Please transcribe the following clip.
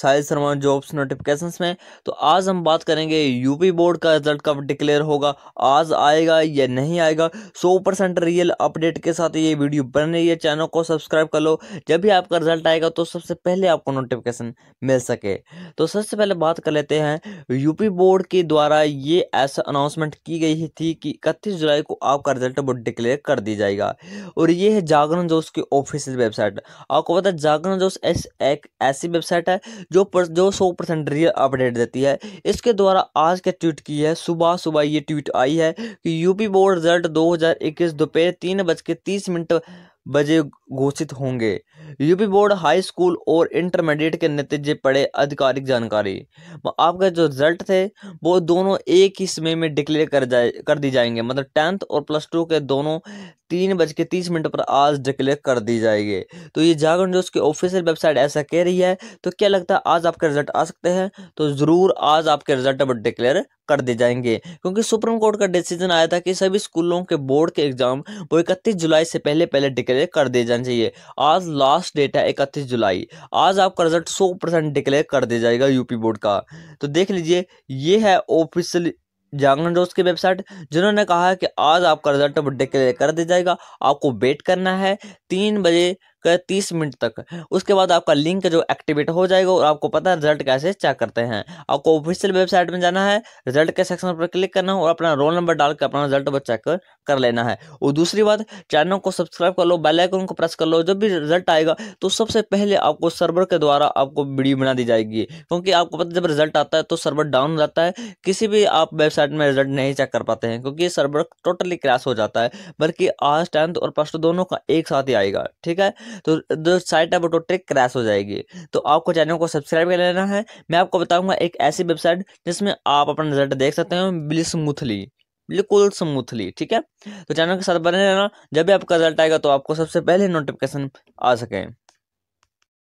साहिल Sharma jobs notifications में तो आज हम बात करेंगे यूपी बोर्ड का रिजल्ट कब डिक्लेयर होगा आज आएगा या नहीं आएगा सौ परसेंट रियल अपडेट के साथ ये वीडियो बन रही है चैनल को सब्सक्राइब कर लो जब भी आपका रिजल्ट आएगा तो सबसे पहले आपको नोटिफिकेशन मिल सके तो सबसे पहले बात कर लेते हैं यूपी बोर्ड के द्वारा ये ऐसा अनाउंसमेंट की गई थी कि इकतीस जुलाई को आपका रिजल्ट बोर्ड डिक्लेयर कर दी जाएगा और ये है जागरण जोश की ऑफिशियल वेबसाइट आपको पता है जागरण जोश एक ऐसी वेबसाइट है जो पर, जो सौ परसेंट रियल अपडेट देती है इसके द्वारा आज के ट्वीट की है सुबह सुबह ये ट्वीट आई है कि यूपी बोर्ड रिजल्ट 2021 दोपहर तीन बज के तीस मिनट बजे घोषित होंगे यूपी बोर्ड हाई स्कूल और इंटरमीडिएट के नतीजे पड़े आधिकारिक जानकारी आपका जो रिजल्ट थे वो दोनों एक ही समय में डिक्लेयर कर जाए कर दी जाएंगे मतलब टेंथ और प्लस टू के दोनों तीन बज के तीस मिनट पर आज डिक्लेयर कर दी जाएगी तो ये जागरण जो उसकी ऑफिशियल वेबसाइट ऐसा कह रही है तो क्या लगता है आज आपके रिजल्ट आ सकते हैं तो ज़रूर आज आपके रिजल्ट डिक्लेयर कर दिए जाएंगे क्योंकि सुप्रीम कोर्ट का डिसीजन आया था कि सभी स्कूलों के बोर्ड के एग्जाम वो इकतीस जुलाई से पहले पहले डिक्लेयर कर दिए जाने चाहिए आज लास्ट डेट है इकतीस जुलाई आज आपका रिजल्ट सौ परसेंट डिक्लेयर कर दिया जाएगा यूपी बोर्ड का तो देख लीजिए ये है ऑफिशियल जागरण जोश की वेबसाइट जिन्होंने कहा है कि आज आपका रिजल्ट डिक्लेयर कर दिया जाएगा आपको वेट करना है तीन बजे तीस मिनट तक उसके बाद आपका लिंक जो एक्टिवेट हो जाएगा और आपको पता है रिजल्ट कैसे चेक करते हैं आपको ऑफिशियल वेबसाइट में जाना है रिजल्ट के सेक्शन पर क्लिक करना है और अपना रोल नंबर डालकर अपना रिजल्ट वो चेक कर लेना है और दूसरी बात चैनल को सब्सक्राइब कर लो बेलाइकन को प्रेस कर लो जब भी रिजल्ट आएगा तो सबसे पहले आपको सर्वर के द्वारा आपको वीडियो बना दी जाएगी क्योंकि आपको पता है जब रिजल्ट आता है तो सर्वर डाउन हो जाता है किसी भी आप वेबसाइट में रिजल्ट नहीं चेक कर पाते हैं क्योंकि सर्वर टोटली क्रैश हो जाता है बल्कि आज टेंथ और फर्स्ट दोनों का एक साथ ही आएगा ठीक है तो जो साइट है वो टोटली क्रैश हो जाएगी तो आपको चैनल को सब्सक्राइब कर लेना है मैं आपको बताऊंगा एक ऐसी वेबसाइट जिसमें आप अपना रिजल्ट देख सकते हो बिल स्मूथली बिल्कुल स्मूथली ठीक है तो चैनल के साथ बने रहना जब भी आपका रिजल्ट आएगा तो आपको सबसे पहले नोटिफिकेशन आ सके